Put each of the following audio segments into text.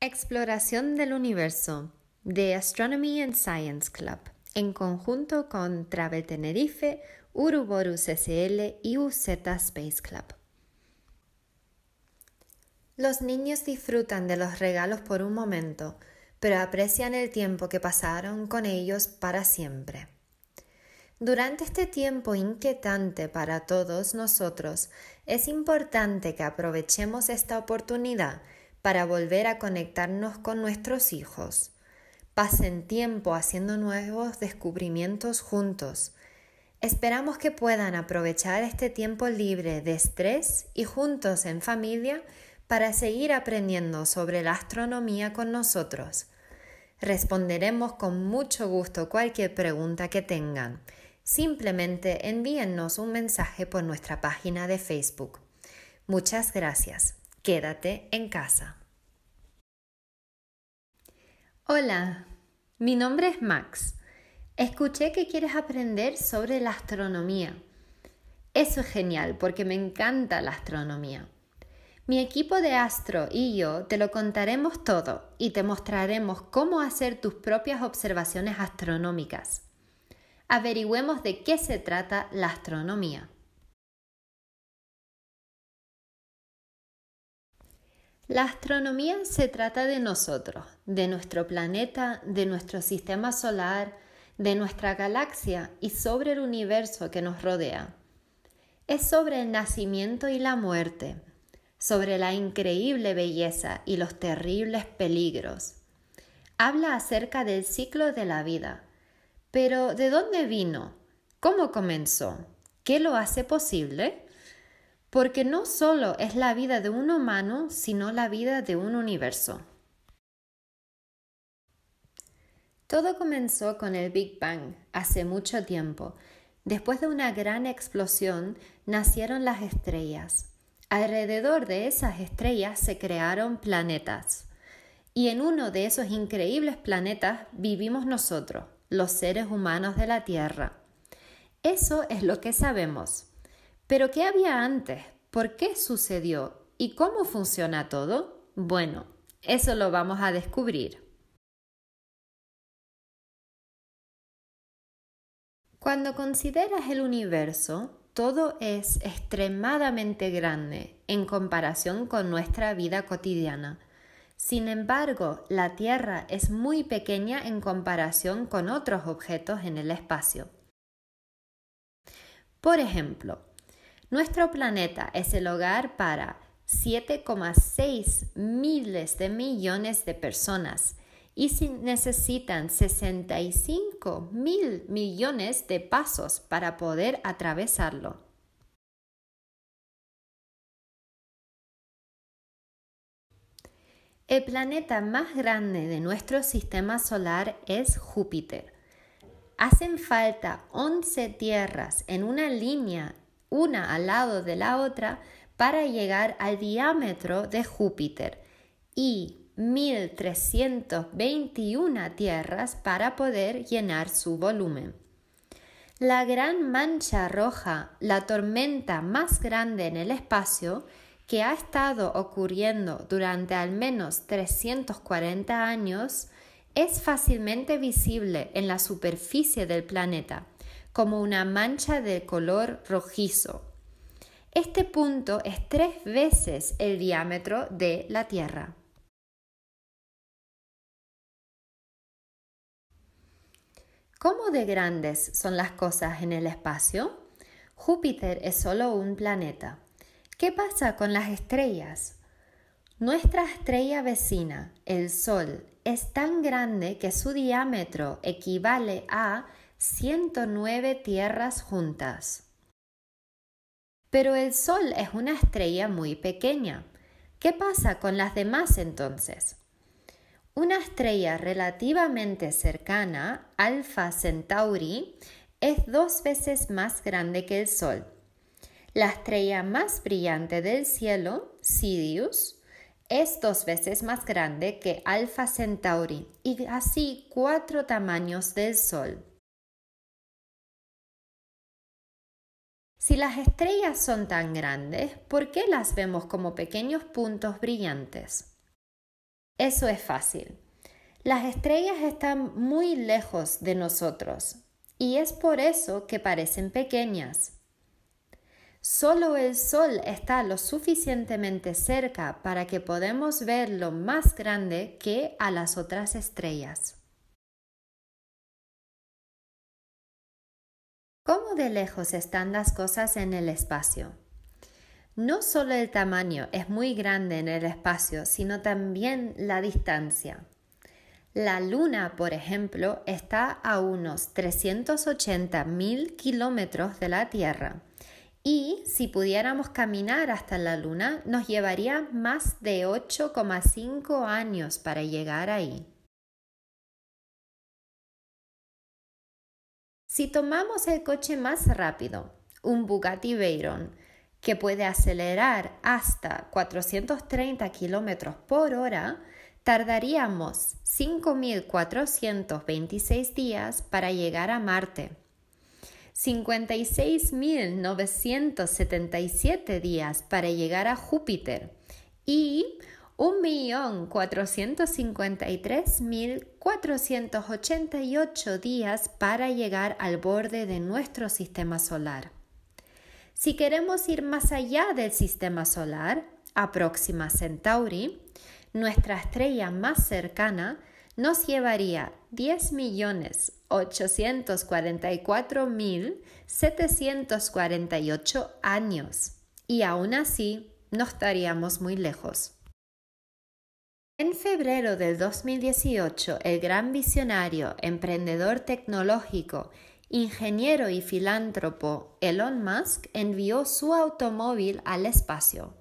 Exploración del Universo de Astronomy and Science Club en conjunto con Travel Tenerife, Uruborus SL y UZ Space Club. Los niños disfrutan de los regalos por un momento, pero aprecian el tiempo que pasaron con ellos para siempre. Durante este tiempo inquietante para todos nosotros, es importante que aprovechemos esta oportunidad para volver a conectarnos con nuestros hijos. Pasen tiempo haciendo nuevos descubrimientos juntos. Esperamos que puedan aprovechar este tiempo libre de estrés y juntos en familia para seguir aprendiendo sobre la astronomía con nosotros. Responderemos con mucho gusto cualquier pregunta que tengan. Simplemente envíennos un mensaje por nuestra página de Facebook. Muchas gracias quédate en casa. Hola, mi nombre es Max. Escuché que quieres aprender sobre la astronomía. Eso es genial porque me encanta la astronomía. Mi equipo de astro y yo te lo contaremos todo y te mostraremos cómo hacer tus propias observaciones astronómicas. Averigüemos de qué se trata la astronomía. La astronomía se trata de nosotros, de nuestro planeta, de nuestro sistema solar, de nuestra galaxia y sobre el universo que nos rodea. Es sobre el nacimiento y la muerte, sobre la increíble belleza y los terribles peligros. Habla acerca del ciclo de la vida. Pero ¿de dónde vino? ¿Cómo comenzó? ¿Qué lo hace posible? porque no solo es la vida de un humano, sino la vida de un universo. Todo comenzó con el Big Bang hace mucho tiempo. Después de una gran explosión nacieron las estrellas. Alrededor de esas estrellas se crearon planetas. Y en uno de esos increíbles planetas vivimos nosotros, los seres humanos de la Tierra. Eso es lo que sabemos. Pero ¿qué había antes? ¿Por qué sucedió? ¿Y cómo funciona todo? Bueno, eso lo vamos a descubrir. Cuando consideras el universo, todo es extremadamente grande en comparación con nuestra vida cotidiana. Sin embargo, la Tierra es muy pequeña en comparación con otros objetos en el espacio. Por ejemplo, nuestro planeta es el hogar para 7,6 miles de millones de personas y necesitan 65 mil millones de pasos para poder atravesarlo. El planeta más grande de nuestro sistema solar es Júpiter. Hacen falta 11 tierras en una línea una al lado de la otra para llegar al diámetro de Júpiter y 1.321 tierras para poder llenar su volumen. La gran mancha roja, la tormenta más grande en el espacio, que ha estado ocurriendo durante al menos 340 años, es fácilmente visible en la superficie del planeta como una mancha de color rojizo. Este punto es tres veces el diámetro de la Tierra. ¿Cómo de grandes son las cosas en el espacio? Júpiter es solo un planeta. ¿Qué pasa con las estrellas? Nuestra estrella vecina, el Sol, es tan grande que su diámetro equivale a 109 tierras juntas. Pero el Sol es una estrella muy pequeña. ¿Qué pasa con las demás entonces? Una estrella relativamente cercana, Alfa Centauri, es dos veces más grande que el Sol. La estrella más brillante del cielo, Sirius, es dos veces más grande que Alfa Centauri y así cuatro tamaños del Sol. Si las estrellas son tan grandes, ¿por qué las vemos como pequeños puntos brillantes? Eso es fácil. Las estrellas están muy lejos de nosotros y es por eso que parecen pequeñas. Solo el Sol está lo suficientemente cerca para que podamos verlo más grande que a las otras estrellas. ¿Cómo de lejos están las cosas en el espacio? No solo el tamaño es muy grande en el espacio, sino también la distancia. La Luna, por ejemplo, está a unos 380.000 kilómetros de la Tierra. Y si pudiéramos caminar hasta la Luna, nos llevaría más de 8,5 años para llegar ahí. Si tomamos el coche más rápido, un Bugatti Veyron, que puede acelerar hasta 430 km por hora, tardaríamos 5.426 días para llegar a Marte, 56.977 días para llegar a Júpiter y 1.453.488 días para llegar al borde de nuestro sistema solar. Si queremos ir más allá del sistema solar, a Próxima Centauri, nuestra estrella más cercana, nos llevaría 10.844.748 años y aún así no estaríamos muy lejos. En febrero del 2018, el gran visionario, emprendedor tecnológico, ingeniero y filántropo Elon Musk envió su automóvil al espacio.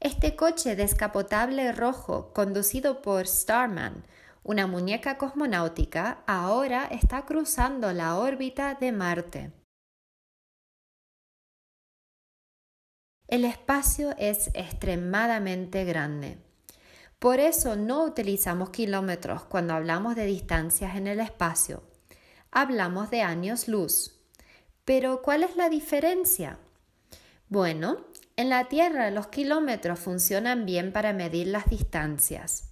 Este coche descapotable rojo, conducido por Starman, una muñeca cosmonáutica, ahora está cruzando la órbita de Marte. El espacio es extremadamente grande. Por eso no utilizamos kilómetros cuando hablamos de distancias en el espacio. Hablamos de años luz. Pero ¿cuál es la diferencia? Bueno, en la Tierra los kilómetros funcionan bien para medir las distancias.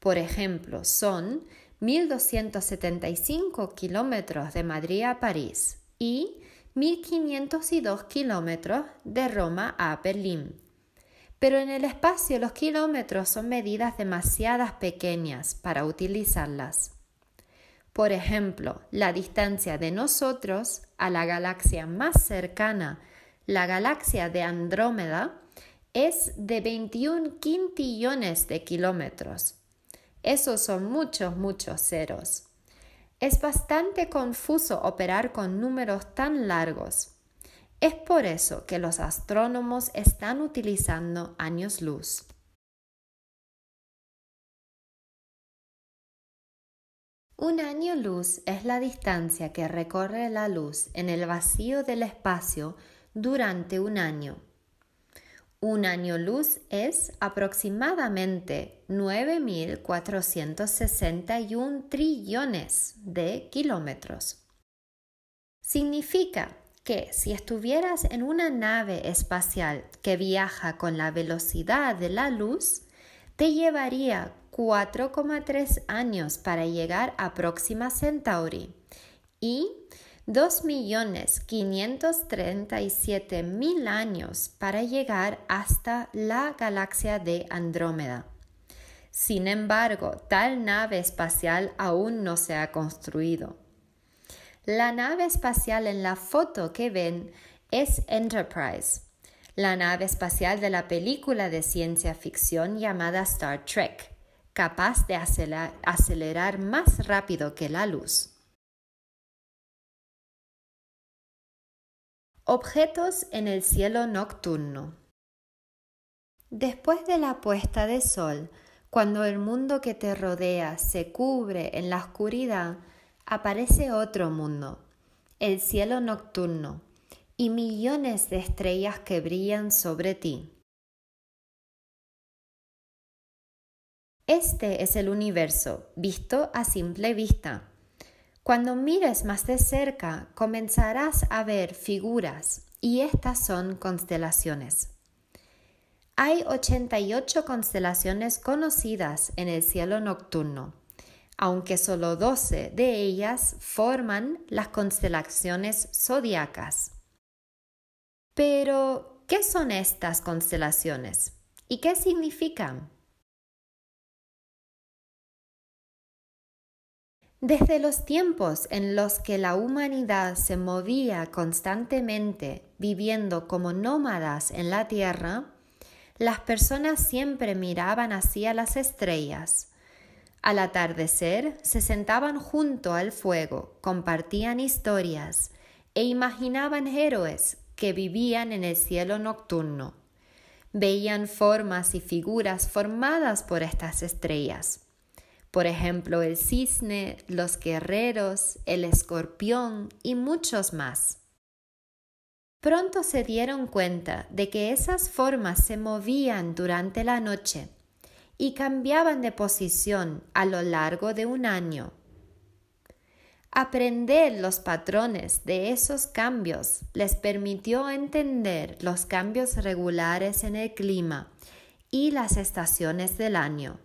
Por ejemplo, son 1.275 kilómetros de Madrid a París y 1.502 kilómetros de Roma a Berlín. Pero en el espacio los kilómetros son medidas demasiadas pequeñas para utilizarlas. Por ejemplo, la distancia de nosotros a la galaxia más cercana, la galaxia de Andrómeda, es de 21 quintillones de kilómetros. Esos son muchos, muchos ceros. Es bastante confuso operar con números tan largos, es por eso que los astrónomos están utilizando años luz. Un año luz es la distancia que recorre la luz en el vacío del espacio durante un año. Un año luz es aproximadamente 9.461 trillones de kilómetros. Significa que si estuvieras en una nave espacial que viaja con la velocidad de la luz, te llevaría 4,3 años para llegar a Próxima Centauri y 2.537.000 años para llegar hasta la galaxia de Andrómeda. Sin embargo, tal nave espacial aún no se ha construido. La nave espacial en la foto que ven es Enterprise, la nave espacial de la película de ciencia ficción llamada Star Trek, capaz de acelerar más rápido que la luz. Objetos en el cielo nocturno. Después de la puesta de sol, cuando el mundo que te rodea se cubre en la oscuridad, aparece otro mundo, el cielo nocturno, y millones de estrellas que brillan sobre ti. Este es el universo, visto a simple vista. Cuando mires más de cerca, comenzarás a ver figuras, y estas son constelaciones. Hay 88 constelaciones conocidas en el cielo nocturno aunque solo 12 de ellas forman las constelaciones zodiacas. Pero, ¿qué son estas constelaciones? ¿Y qué significan? Desde los tiempos en los que la humanidad se movía constantemente viviendo como nómadas en la Tierra, las personas siempre miraban hacia las estrellas al atardecer se sentaban junto al fuego, compartían historias e imaginaban héroes que vivían en el cielo nocturno. Veían formas y figuras formadas por estas estrellas. Por ejemplo, el cisne, los guerreros, el escorpión y muchos más. Pronto se dieron cuenta de que esas formas se movían durante la noche y cambiaban de posición a lo largo de un año. Aprender los patrones de esos cambios les permitió entender los cambios regulares en el clima y las estaciones del año.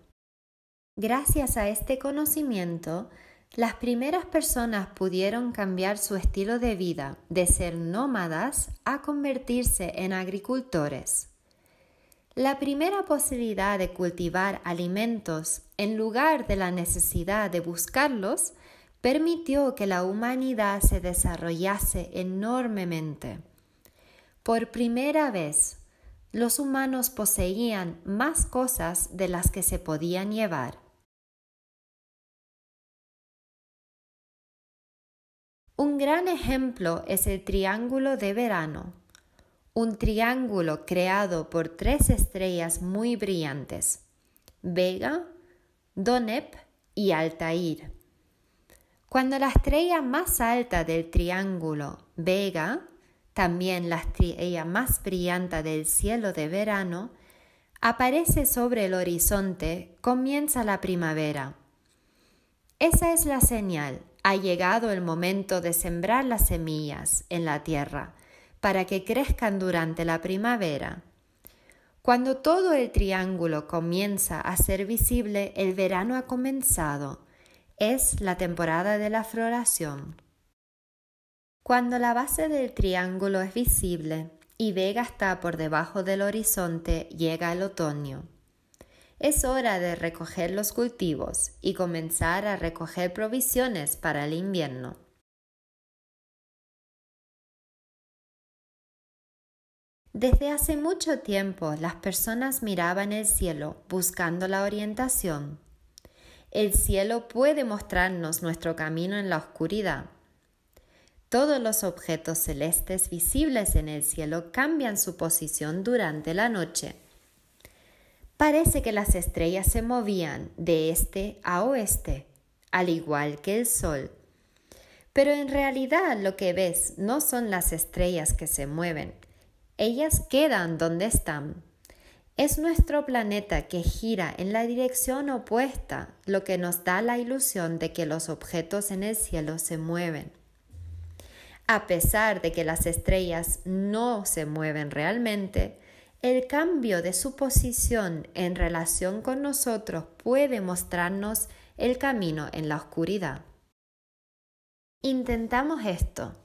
Gracias a este conocimiento, las primeras personas pudieron cambiar su estilo de vida de ser nómadas a convertirse en agricultores. La primera posibilidad de cultivar alimentos en lugar de la necesidad de buscarlos permitió que la humanidad se desarrollase enormemente. Por primera vez, los humanos poseían más cosas de las que se podían llevar. Un gran ejemplo es el triángulo de verano, un triángulo creado por tres estrellas muy brillantes, Vega, Donep y Altair. Cuando la estrella más alta del triángulo, Vega, también la estrella más brillante del cielo de verano, aparece sobre el horizonte, comienza la primavera. Esa es la señal, ha llegado el momento de sembrar las semillas en la tierra para que crezcan durante la primavera. Cuando todo el triángulo comienza a ser visible, el verano ha comenzado. Es la temporada de la floración. Cuando la base del triángulo es visible y Vega está por debajo del horizonte, llega el otoño. Es hora de recoger los cultivos y comenzar a recoger provisiones para el invierno. Desde hace mucho tiempo las personas miraban el cielo buscando la orientación. El cielo puede mostrarnos nuestro camino en la oscuridad. Todos los objetos celestes visibles en el cielo cambian su posición durante la noche. Parece que las estrellas se movían de este a oeste, al igual que el sol. Pero en realidad lo que ves no son las estrellas que se mueven, ellas quedan donde están. Es nuestro planeta que gira en la dirección opuesta, lo que nos da la ilusión de que los objetos en el cielo se mueven. A pesar de que las estrellas no se mueven realmente, el cambio de su posición en relación con nosotros puede mostrarnos el camino en la oscuridad. Intentamos esto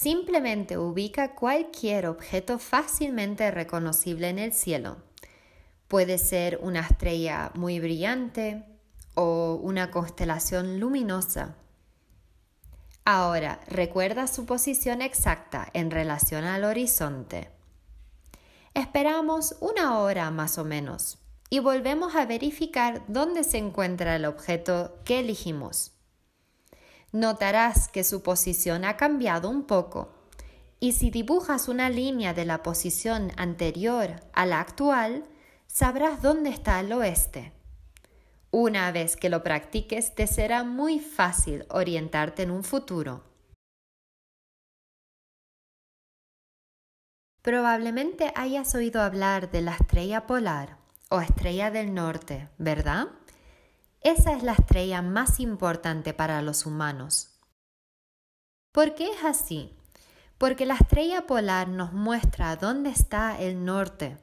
Simplemente ubica cualquier objeto fácilmente reconocible en el cielo. Puede ser una estrella muy brillante o una constelación luminosa. Ahora, recuerda su posición exacta en relación al horizonte. Esperamos una hora más o menos y volvemos a verificar dónde se encuentra el objeto que elegimos notarás que su posición ha cambiado un poco. Y si dibujas una línea de la posición anterior a la actual, sabrás dónde está el oeste. Una vez que lo practiques, te será muy fácil orientarte en un futuro. Probablemente hayas oído hablar de la estrella polar o estrella del norte, ¿verdad? Esa es la estrella más importante para los humanos. ¿Por qué es así? Porque la estrella polar nos muestra dónde está el norte.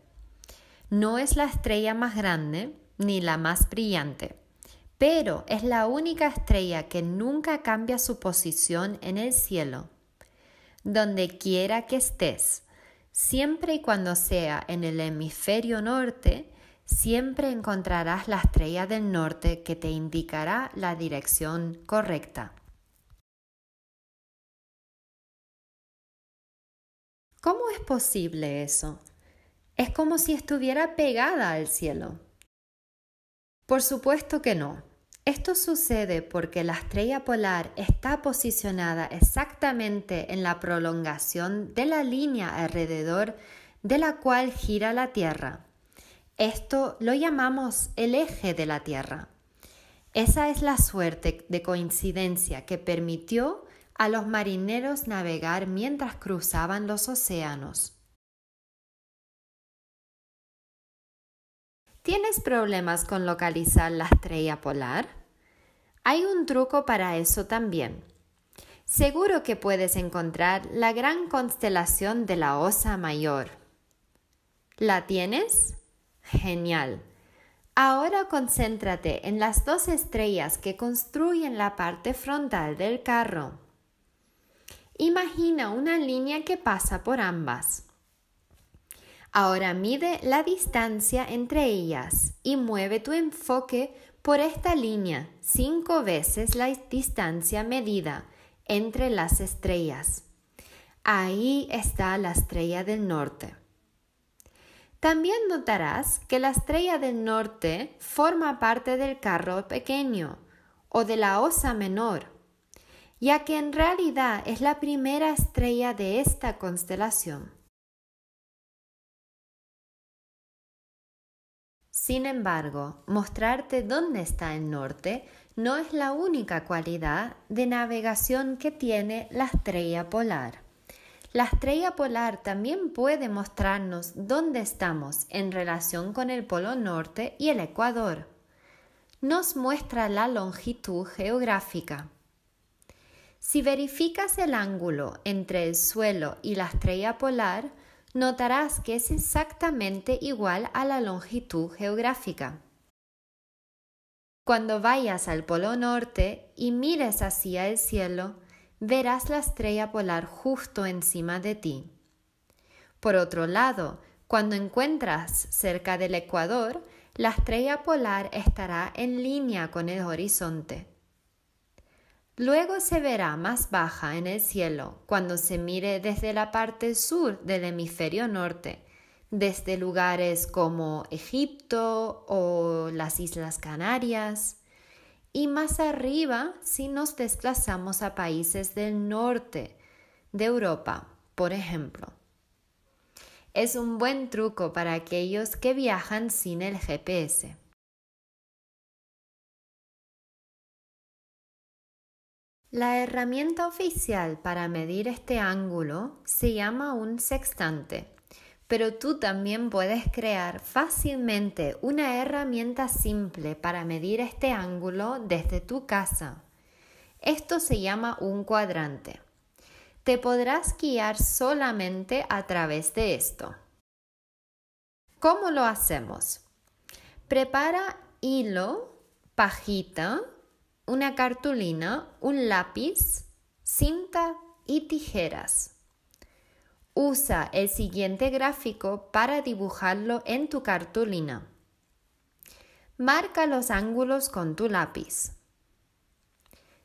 No es la estrella más grande ni la más brillante, pero es la única estrella que nunca cambia su posición en el cielo. Donde quiera que estés, siempre y cuando sea en el hemisferio norte, siempre encontrarás la estrella del norte que te indicará la dirección correcta. ¿Cómo es posible eso? Es como si estuviera pegada al cielo. Por supuesto que no. Esto sucede porque la estrella polar está posicionada exactamente en la prolongación de la línea alrededor de la cual gira la Tierra. Esto lo llamamos el eje de la Tierra. Esa es la suerte de coincidencia que permitió a los marineros navegar mientras cruzaban los océanos. ¿Tienes problemas con localizar la estrella polar? Hay un truco para eso también. Seguro que puedes encontrar la gran constelación de la Osa Mayor. ¿La tienes? Genial. Ahora concéntrate en las dos estrellas que construyen la parte frontal del carro. Imagina una línea que pasa por ambas. Ahora mide la distancia entre ellas y mueve tu enfoque por esta línea cinco veces la distancia medida entre las estrellas. Ahí está la estrella del norte. También notarás que la estrella del norte forma parte del carro pequeño o de la osa menor, ya que en realidad es la primera estrella de esta constelación. Sin embargo, mostrarte dónde está el norte no es la única cualidad de navegación que tiene la estrella polar. La estrella polar también puede mostrarnos dónde estamos en relación con el Polo Norte y el Ecuador. Nos muestra la longitud geográfica. Si verificas el ángulo entre el suelo y la estrella polar, notarás que es exactamente igual a la longitud geográfica. Cuando vayas al Polo Norte y mires hacia el cielo, verás la estrella polar justo encima de ti. Por otro lado, cuando encuentras cerca del ecuador, la estrella polar estará en línea con el horizonte. Luego se verá más baja en el cielo cuando se mire desde la parte sur del hemisferio norte, desde lugares como Egipto o las Islas Canarias y más arriba si nos desplazamos a países del norte de Europa, por ejemplo. Es un buen truco para aquellos que viajan sin el GPS. La herramienta oficial para medir este ángulo se llama un sextante pero tú también puedes crear fácilmente una herramienta simple para medir este ángulo desde tu casa. Esto se llama un cuadrante. Te podrás guiar solamente a través de esto. ¿Cómo lo hacemos? Prepara hilo, pajita, una cartulina, un lápiz, cinta y tijeras. Usa el siguiente gráfico para dibujarlo en tu cartulina. Marca los ángulos con tu lápiz.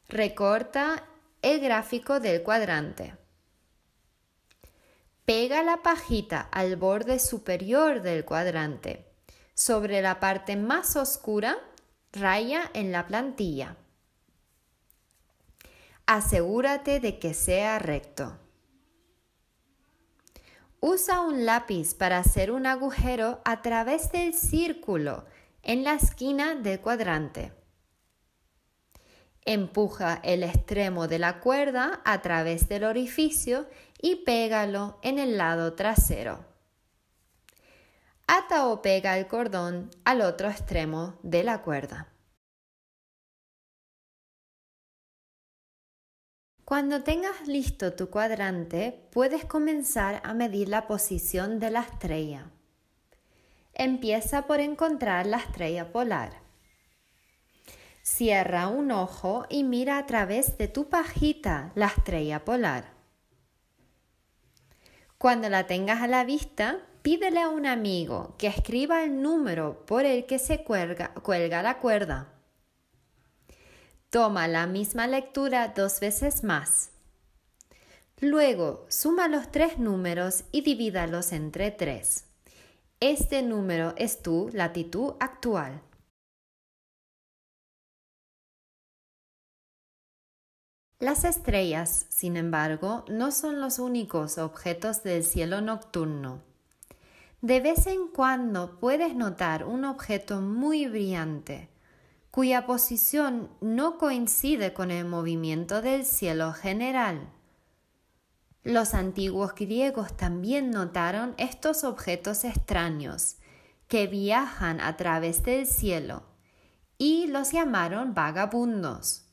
Recorta el gráfico del cuadrante. Pega la pajita al borde superior del cuadrante. Sobre la parte más oscura, raya en la plantilla. Asegúrate de que sea recto. Usa un lápiz para hacer un agujero a través del círculo en la esquina del cuadrante. Empuja el extremo de la cuerda a través del orificio y pégalo en el lado trasero. Ata o pega el cordón al otro extremo de la cuerda. Cuando tengas listo tu cuadrante, puedes comenzar a medir la posición de la estrella. Empieza por encontrar la estrella polar. Cierra un ojo y mira a través de tu pajita la estrella polar. Cuando la tengas a la vista, pídele a un amigo que escriba el número por el que se cuelga, la cuerda. Toma la misma lectura dos veces más. Luego, suma los tres números y divídalos entre tres. Este número es tu latitud actual. Las estrellas, sin embargo, no son los únicos objetos del cielo nocturno. De vez en cuando puedes notar un objeto muy brillante, cuya posición no coincide con el movimiento del cielo general. Los antiguos griegos también notaron estos objetos extraños que viajan a través del cielo y los llamaron vagabundos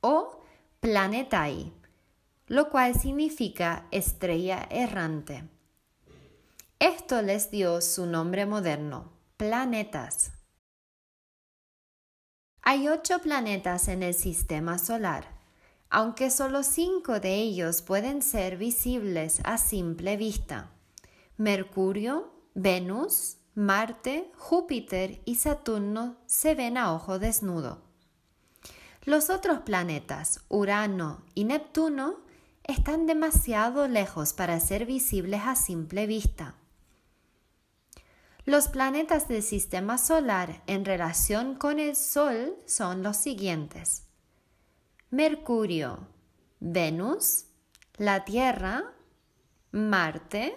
o planetai, lo cual significa estrella errante. Esto les dio su nombre moderno, planetas. Hay ocho planetas en el sistema solar, aunque solo cinco de ellos pueden ser visibles a simple vista. Mercurio, Venus, Marte, Júpiter y Saturno se ven a ojo desnudo. Los otros planetas, Urano y Neptuno, están demasiado lejos para ser visibles a simple vista. Los planetas del sistema solar en relación con el Sol son los siguientes. Mercurio, Venus, la Tierra, Marte,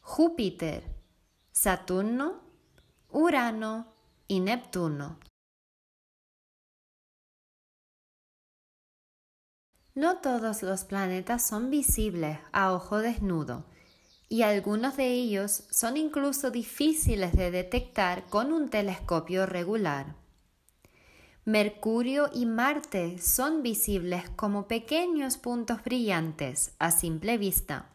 Júpiter, Saturno, Urano y Neptuno. No todos los planetas son visibles a ojo desnudo y algunos de ellos son incluso difíciles de detectar con un telescopio regular. Mercurio y Marte son visibles como pequeños puntos brillantes a simple vista.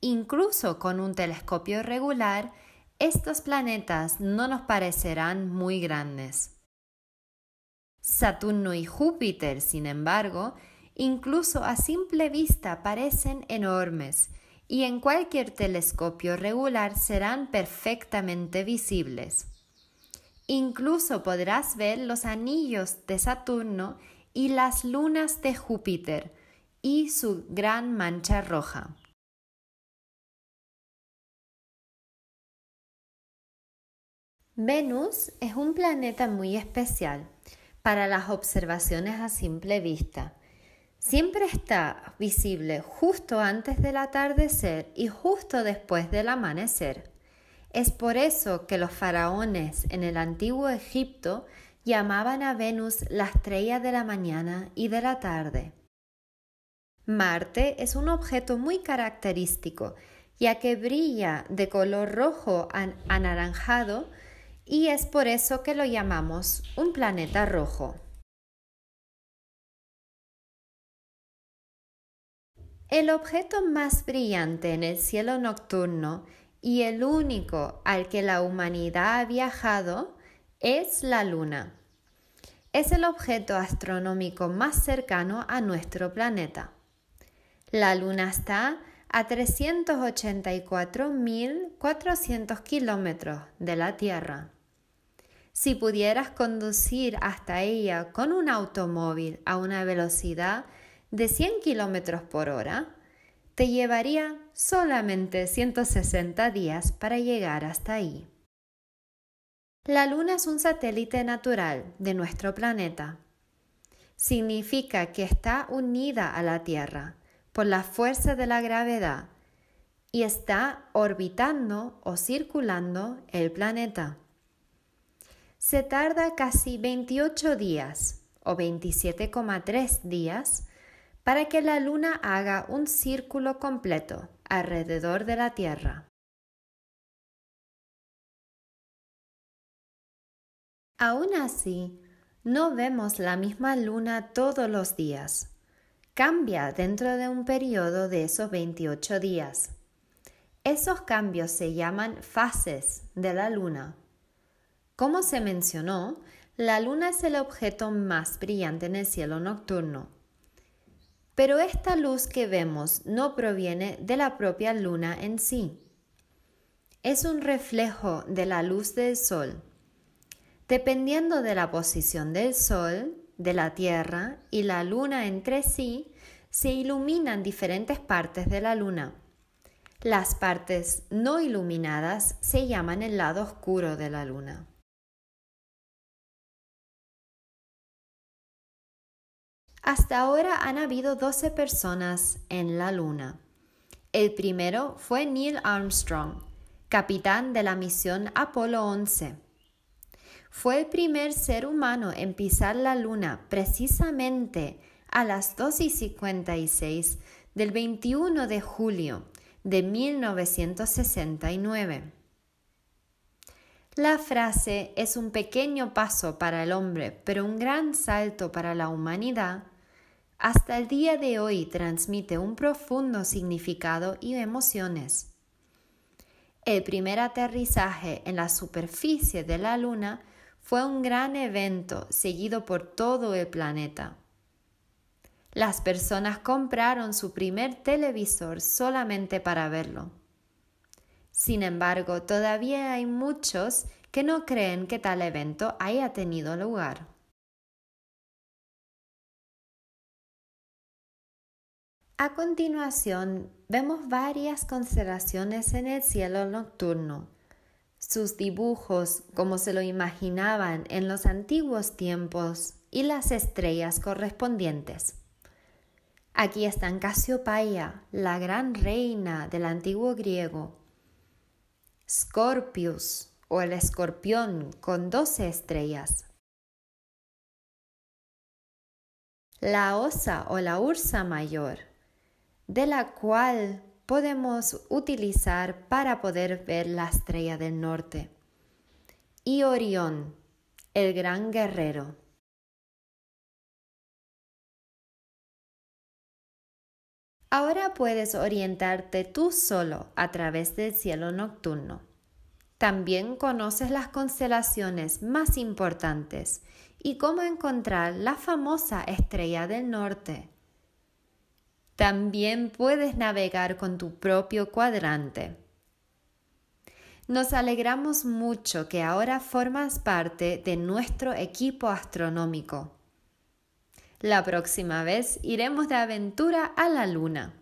Incluso con un telescopio regular, estos planetas no nos parecerán muy grandes. Saturno y Júpiter, sin embargo, incluso a simple vista parecen enormes y en cualquier telescopio regular serán perfectamente visibles. Incluso podrás ver los anillos de Saturno y las lunas de Júpiter y su gran mancha roja. Venus es un planeta muy especial para las observaciones a simple vista siempre está visible justo antes del atardecer y justo después del amanecer. Es por eso que los faraones en el antiguo Egipto llamaban a Venus la estrella de la mañana y de la tarde. Marte es un objeto muy característico, ya que brilla de color rojo anaranjado y es por eso que lo llamamos un planeta rojo. El objeto más brillante en el cielo nocturno y el único al que la humanidad ha viajado es la Luna. Es el objeto astronómico más cercano a nuestro planeta. La Luna está a 384.400 kilómetros de la Tierra. Si pudieras conducir hasta ella con un automóvil a una velocidad de 100 kilómetros por hora, te llevaría solamente 160 días para llegar hasta ahí. La Luna es un satélite natural de nuestro planeta. Significa que está unida a la Tierra por la fuerza de la gravedad y está orbitando o circulando el planeta. Se tarda casi 28 días o 27,3 días para que la luna haga un círculo completo alrededor de la Tierra. Aún así, no vemos la misma luna todos los días. Cambia dentro de un periodo de esos 28 días. Esos cambios se llaman fases de la luna. Como se mencionó, la luna es el objeto más brillante en el cielo nocturno pero esta luz que vemos no proviene de la propia luna en sí. Es un reflejo de la luz del sol. Dependiendo de la posición del sol, de la Tierra y la luna entre sí, se iluminan diferentes partes de la luna. Las partes no iluminadas se llaman el lado oscuro de la luna. Hasta ahora han habido 12 personas en la Luna. El primero fue Neil Armstrong, capitán de la misión Apolo 11. Fue el primer ser humano en pisar la Luna precisamente a las 2 y 56 del 21 de julio de 1969. La frase es un pequeño paso para el hombre, pero un gran salto para la humanidad, hasta el día de hoy transmite un profundo significado y emociones. El primer aterrizaje en la superficie de la Luna fue un gran evento seguido por todo el planeta. Las personas compraron su primer televisor solamente para verlo. Sin embargo, todavía hay muchos que no creen que tal evento haya tenido lugar. A continuación, vemos varias constelaciones en el cielo nocturno. Sus dibujos, como se lo imaginaban en los antiguos tiempos, y las estrellas correspondientes. Aquí están Casiopea, la gran reina del antiguo griego, Scorpius o el escorpión con doce estrellas, la osa o la ursa mayor, de la cual podemos utilizar para poder ver la estrella del norte. Y Orión, el gran guerrero. Ahora puedes orientarte tú solo a través del cielo nocturno. También conoces las constelaciones más importantes y cómo encontrar la famosa estrella del norte. También puedes navegar con tu propio cuadrante. Nos alegramos mucho que ahora formas parte de nuestro equipo astronómico. La próxima vez iremos de aventura a la Luna.